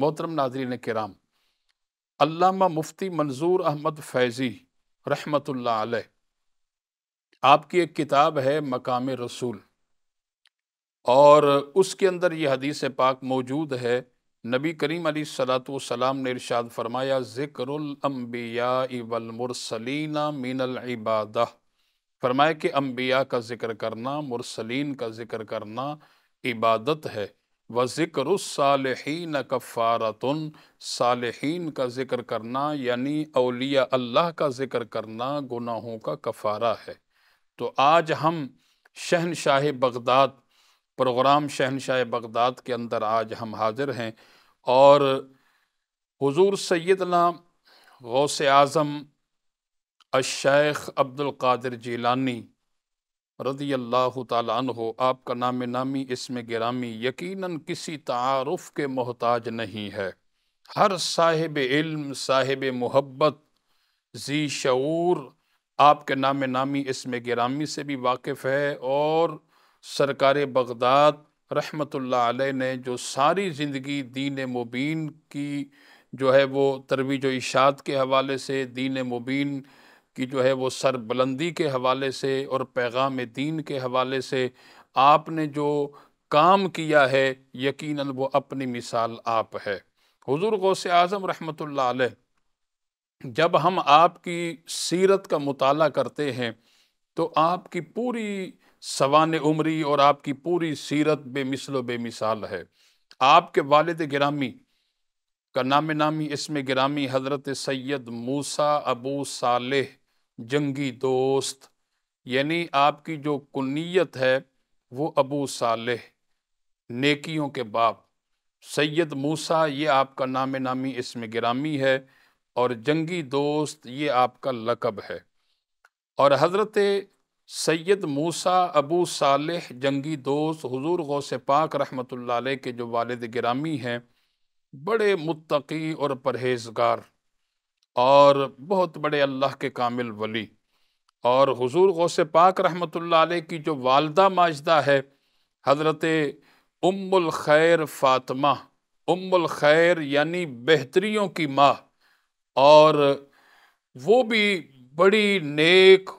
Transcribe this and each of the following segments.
मोहतरम नाजरीन कराम अल्लामा मुफ्ती मंजूर अहमद फैज़ी रहमतुल्लाह अलैह आपकी एक किताब है मकाम रसूल और उसके अंदर ये हदीस पाक मौजूद है नबी करीम अली सलाम ने इरशाद फरमाया ज़िक्रम्बिया वलमरसलिना मिनल इबादा फरमाया कि अम्बिया का ज़िक्र करना मुरसलीन का ज़िक्र करना इबादत है व ज़िक्र सालहीन कफ़ारतन सालहीन का ज़िक्र करना यानी अलिया अल्लाह का ज़िक्र करना गुनाहों का कफ़ारा है तो आज हम शहनशाह बगदाद प्रोग्राम शहनशाह बगदाद के अंदर आज हम हाजिर हैं और हुजूर सैदना गौस आज़म अशैख अब्दुल्कर जीलानी रदी अल्लाह तहो आपका नाम नामी इसमें गिरामी यकीनन किसी तारफ़ के मोहताज नहीं है हर साहिब इल्म साहिब मोहब्बत जी शूर आपके नाम नामी इसमें गिरामी से भी वाकिफ़ है और सरकार बगदाद रहमत ला ने जो सारी ज़िंदगी दीन मुबीन की जो है वो तरवीज इशात के हवाले से दीन मुबीन कि जो है वो सरबुलंदी के हवाले से और पैगाम दीन के हवाले से आपने जो काम किया है यकीन वो अपनी मिसाल आप है हुजूर गौसे आज़म रहमत जब हम आपकी सीरत का मताल करते हैं तो आपकी पूरी सवान उमरी और आपकी पूरी सीरत बेमिसल बेमिसाल है आपके वालद गिरामी का नाम नामी इसमें गिरामी हज़रत सैद मूसा अबू सालेह जंगी दोस्त यानी आपकी जो कुन्नीत है वो अबू सालेह नेकियों के बाप सैयद मूसा ये आपका नाम नामी इसमें गिरामी है और जंगी दोस्त ये आपका लकब है और हज़रत सैयद मूसा अबू सालेह जंगी दोस्त हुजूर गौस पाक रहमतुल्लाह के जो वालद गिरामी हैं बड़े मुत्तकी और परहेजगार और बहुत बड़े अल्लाह के कामिल वली और हुजूर गौसे पाक रहमतुल्लाह अलैह की जो वालदा माजदा है हज़रत उम्मुल खैर फ़ातिमा उम्मुल खैर यानी बेहतरीों की माँ और वो भी बड़ी नेक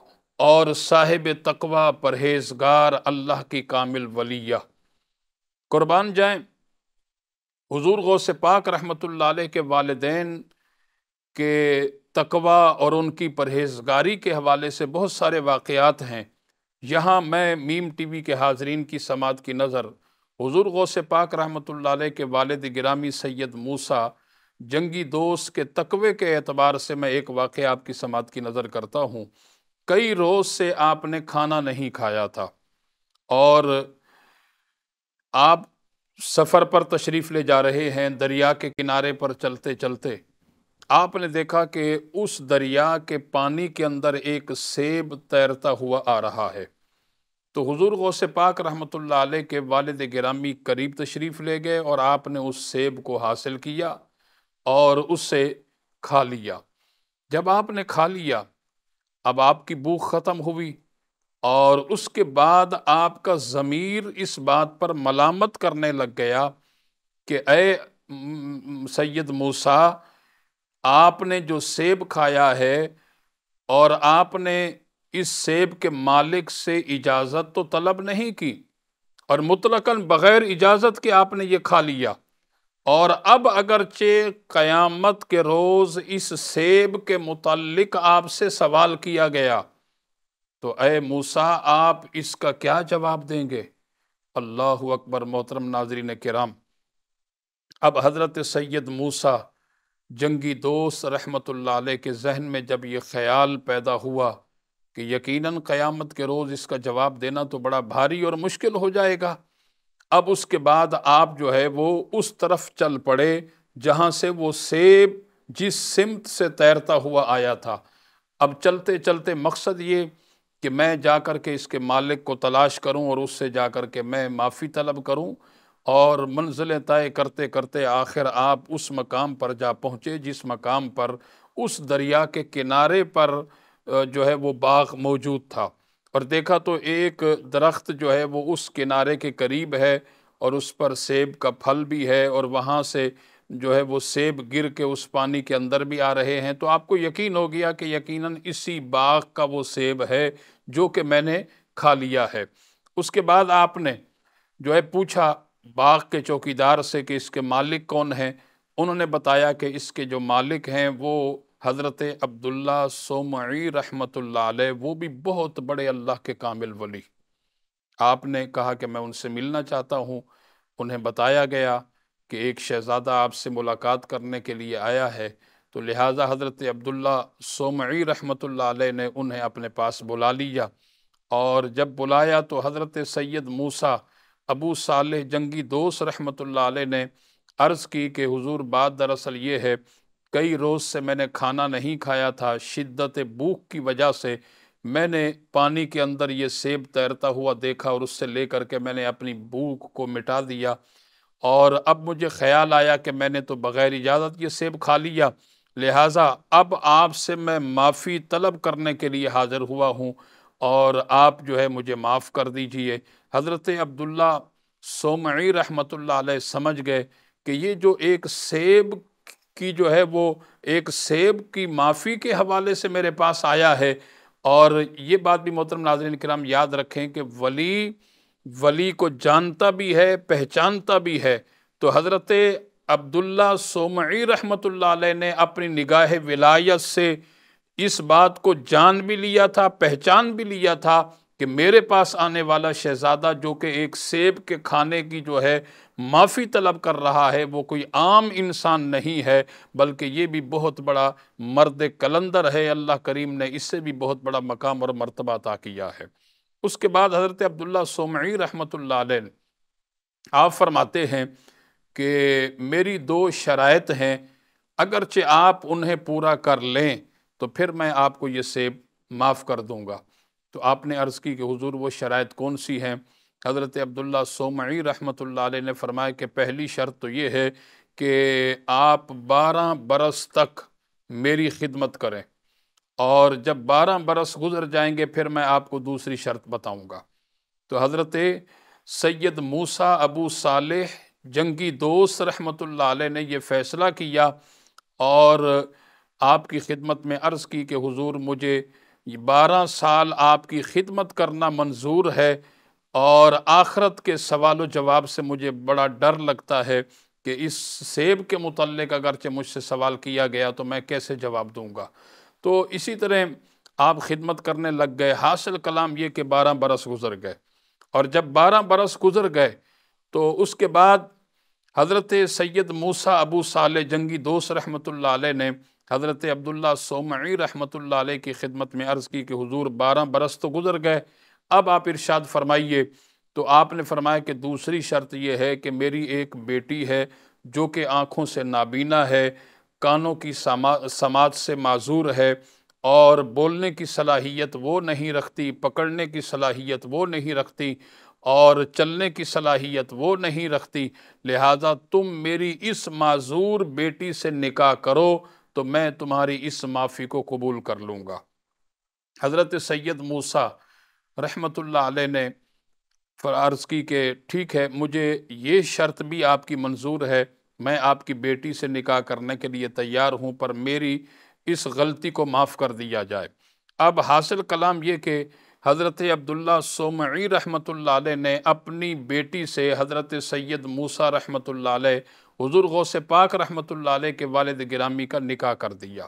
और साहिब तकवा परहेजगार अल्लाह की कामिल वलिया कुर्बान जाएं हुजूर गौसे पाक रहमतुल्लाह अलैह के वालदेन के तकवा और उनकी परहेजगारी के हवाले से बहुत सारे वाक़ात हैं यहाँ मैं मीम टीवी के हाजरीन की समात की नज़र गौ से पाक रहमत के वालद ग्रामी सैद मूसा जंगी दोस्त के तकवे के अतबार से मैं एक वाक़ आपकी समात की नज़र करता हूँ कई रोज़ से आपने खाना नहीं खाया था और आप सफ़र पर तशरीफ़ ले जा रहे हैं दरिया के किनारे पर चलते चलते आपने देखा कि उस दरिया के पानी के अंदर एक सेब तैरता हुआ आ रहा है तो हुजूर गौसे पाक रहमत आल के वालद गिरामी करीब तशरीफ़ ले गए और आपने उस सेब को हासिल किया और उससे खा लिया जब आपने खा लिया अब आपकी भूख ख़त्म हुई और उसके बाद आपका ज़मीर इस बात पर मलामत करने लग गया कि अय सैद मूसा आपने जो सेब खाया है और आपने इस सेब के मालिक से इजाज़त तो तलब नहीं की और मुतलकन बग़ैर इजाज़त के आपने ये खा लिया और अब अगरचे क़यामत के रोज़ इस सेब के मुतलक आपसे सवाल किया गया तो अय मूसा आप इसका क्या जवाब देंगे अल्लाह अकबर मोहतरम नाजरीन कराम अब हज़रत सैद मूसा जंगी दोस्त रहमतुल्लाह अलैह के जहन में जब ये ख्याल पैदा हुआ कि यकीनन क़यामत के रोज़ इसका जवाब देना तो बड़ा भारी और मुश्किल हो जाएगा अब उसके बाद आप जो है वो उस तरफ चल पड़े जहाँ से वो सेब जिस सिमत से तैरता हुआ आया था अब चलते चलते मकसद ये कि मैं जा कर के इसके मालिक को तलाश करूँ और उससे जा कर के मैं माफ़ी तलब करूँ और मंजिलें तय करते करते आखिर आप उस मकाम पर जा पहुँचे जिस मकाम पर उस दरिया के किनारे पर जो है वो बाग मौजूद था और देखा तो एक दरख्त जो है वो उस किनारे के करीब है और उस पर सेब का फल भी है और वहाँ से जो है वो सेब गिर के उस पानी के अंदर भी आ रहे हैं तो आपको यकीन हो गया कि यकीनन इसी बाग का वो सेब है जो कि मैंने खा लिया है उसके बाद आपने जो है पूछा बाग के चौकीदार से कि इसके मालिक कौन हैं उन्होंने बताया कि इसके जो मालिक हैं वो हज़रत अब्दुल्ला सोमी रहमतुल्लाह अलैह वो भी बहुत बड़े अल्लाह के कामिल वली आपने कहा कि मैं उनसे मिलना चाहता हूँ उन्हें बताया गया कि एक शहज़ादा आपसे मुलाकात करने के लिए आया है तो लिहाजा हज़रत अब्दुल्ला सोमी रहमतुल्लाह अलैह ने उन्हें अपने पास बुला लिया और जब बुलाया तो हज़रत सैयद मूसा अबू साल जंगी दोस्त रहमत ने अर्ज़ की कि हुजूर बात दरअसल ये है कई रोज़ से मैंने खाना नहीं खाया था शिद्दत भूख की वजह से मैंने पानी के अंदर ये सेब तैरता हुआ देखा और उससे लेकर के मैंने अपनी भूख को मिटा दिया और अब मुझे ख्याल आया कि मैंने तो बग़ैर इजाज़त ये सेब खा लिया लिहाजा अब आपसे मैं माफ़ी तलब करने के लिए हाज़िर हुआ हूँ और आप जो है मुझे माफ़ कर दीजिए हज़रत अब्दुल्ला सोमी रहमत समझ गए कि ये जो एक सेब की जो है वो एक सेब की माफ़ी के हवाले से मेरे पास आया है और ये बात भी मोहतरम नाजरन कराम याद रखें कि वली वली को जानता भी है पहचानता भी है तो हज़रत अब्दुल्ला सोमी रहमत ने अपनी निगाह विलायत से इस बात को जान भी लिया था पहचान भी लिया था कि मेरे पास आने वाला शहज़ादा जो कि एक सेब के खाने की जो है माफ़ी तलब कर रहा है वो कोई आम इंसान नहीं है बल्कि ये भी बहुत बड़ा मर्द कलंदर है अल्लाह करीम ने इससे भी बहुत बड़ा मकाम और मरतबा अता किया है उसके बाद हज़रत अब्दुल्ला सोमी रहमत आप फरमाते हैं कि मेरी दो शरात हैं अगरचे आप उन्हें पूरा कर लें तो फिर मैं आपको ये सेब माफ़ कर दूँगा तो आपने अर्ज़ की कि हुजूर वो शरात कौन सी हैं हज़रत अब्दुल्ला सोमी रहमत ने फरमाया कि पहली शर्त तो ये है कि आप बारह बरस तक मेरी खिदमत करें और जब बारह बरस गुजर जाएंगे फिर मैं आपको दूसरी शर्त बताऊँगा तो हज़रत सैयद मूसा अबू सालेह जंगी दोस्त रहमत ने यह फ़ैसला किया और आपकी खिदमत में अर्ज़ की कि हुजूर मुझे ये बारह साल आपकी खिदमत करना मंजूर है और आखरत के सवाल जवाब से मुझे बड़ा डर लगता है कि इस सेब के मतलब अगरचे मुझसे सवाल किया गया तो मैं कैसे जवाब दूँगा तो इसी तरह आप खिदमत करने लग गए हासिल कलाम ये कि बारह बरस गुज़र गए और जब बारह बरस गुज़र गए तो उसके बाद हज़रत सैद मूसा अबू साल जंगी दोस्त रहमत ने हज़रत अब्दुल्ला सोमी रहमत की खिदमत में अर्ज़ की कि हज़ूर बारह बरस तो गुज़र गए अब आप इर्शाद फरमाइए तो आपने फरमाया कि दूसरी शर्त यह है कि मेरी एक बेटी है जो कि आँखों से नाबीना है कानों की समा समाज से माजूर है और बोलने की सलाहियत वो नहीं रखती पकड़ने की सलाहियत वो नहीं रखती और चलने की सलाहियत वो नहीं रखती लिहाजा तुम मेरी इस माजूर बेटी से निकाह करो तो मैं तुम्हारी इस माफ़ी को कबूल कर लूँगा हज़रत सैयद मूसा रहमतुल्लाह अलैह ने फ़रार्ज़ की के ठीक है मुझे ये शर्त भी आपकी मंजूर है मैं आपकी बेटी से निकाह करने के लिए तैयार हूँ पर मेरी इस गलती को माफ़ कर दिया जाए अब हासिल कलाम ये कि हज़रत अब्दुल्ला सोमी रहमत ने अपनी बेटी से हज़रत सैद मूसा रहमत हज़ुर से पाक रहमत के वालद ग्रामी का निकाह कर दिया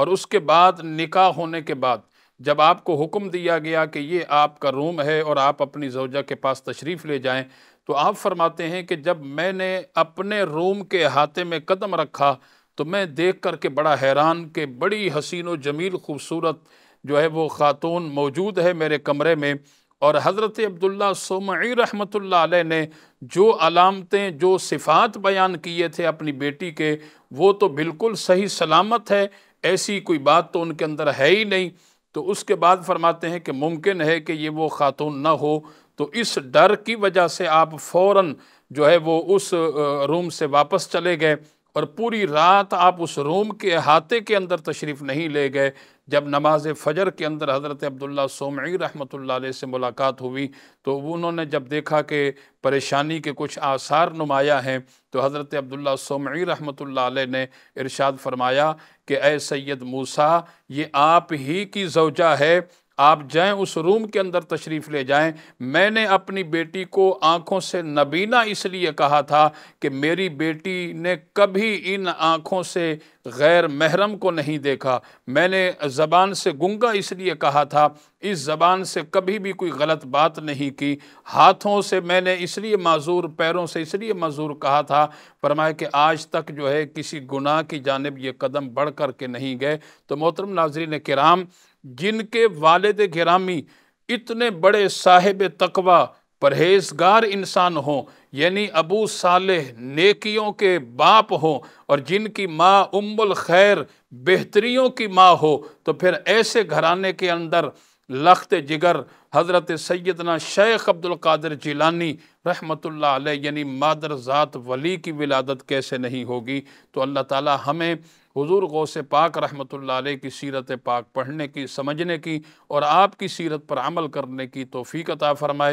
और उसके बाद निकाह होने के बाद जब आपको हुक्म दिया गया कि ये आपका रूम है और आप अपनी जोजा के पास तशरीफ़ ले जाएं तो आप फरमाते हैं कि जब मैंने अपने रूम के हाथे में कदम रखा तो मैं देख कर के बड़ा हैरान के बड़ी हसीन व जमील खूबसूरत जो है वो ख़ातून मौजूद है मेरे कमरे में और हज़रत अब्दुल्ला सोमी रहमत ने जो अलामतें जो सिफ़ात बयान किए थे अपनी बेटी के वो तो बिल्कुल सही सलामत है ऐसी कोई बात तो उनके अंदर है ही नहीं तो उसके बाद फरमाते हैं कि मुमकिन है कि ये वो ख़ातून ना हो तो इस डर की वजह से आप फ़ौर जो है वो उस रूम से वापस चले गए और पूरी रात आप उस रूम के अहाते के अंदर तशरीफ़ नहीं ले गए जब नमाज फ़जर के अंदर हज़रत अब्दुल्ला सोमी रहमत से मुलाकात हुई तो उन्होंने जब देखा कि परेशानी के कुछ आसार नुमाया हैं तो हज़रत अब्दुल्ला सोमी रहमत ने इरशाद फरमाया कि ए सैद मूसा ये आप ही की जवजा है आप जाएं उस रूम के अंदर तशरीफ़ ले जाएं मैंने अपनी बेटी को आँखों से नबीना इसलिए कहा था कि मेरी बेटी ने कभी इन आँखों से गैर महरम को नहीं देखा मैंने ज़बान से गंगा इसलिए कहा था इस ज़बान से कभी भी कोई गलत बात नहीं की हाथों से मैंने इसलिए माजूर पैरों से इसलिए मजूर कहा था फरमाया कि आज तक जो है किसी गुनाह की जानब ये कदम बढ़ कर के नहीं गए तो मोहतरम नाजरीन कराम जिनके वालद गिरामी इतने बड़े साहिब तकवा परहेजगार इंसान हों यानी अबू साले नेकियों के बाप हों और जिनकी माँ उम्बुल खैर बेहतरियों की माँ हो तो फिर ऐसे घराने के अंदर लख्त जिगर हज़रत सैदना शेख अब्दुल्कर जिलानी रहमत यानी मादर ज़ात वली की विलादत कैसे नहीं होगी तो अल्लाह ताला हमें हुजूर गौस पाक रहमत की सीरत पाक पढ़ने की समझने की और आपकी सीरत पर अमल करने की तोफ़ी अता फ़रमाए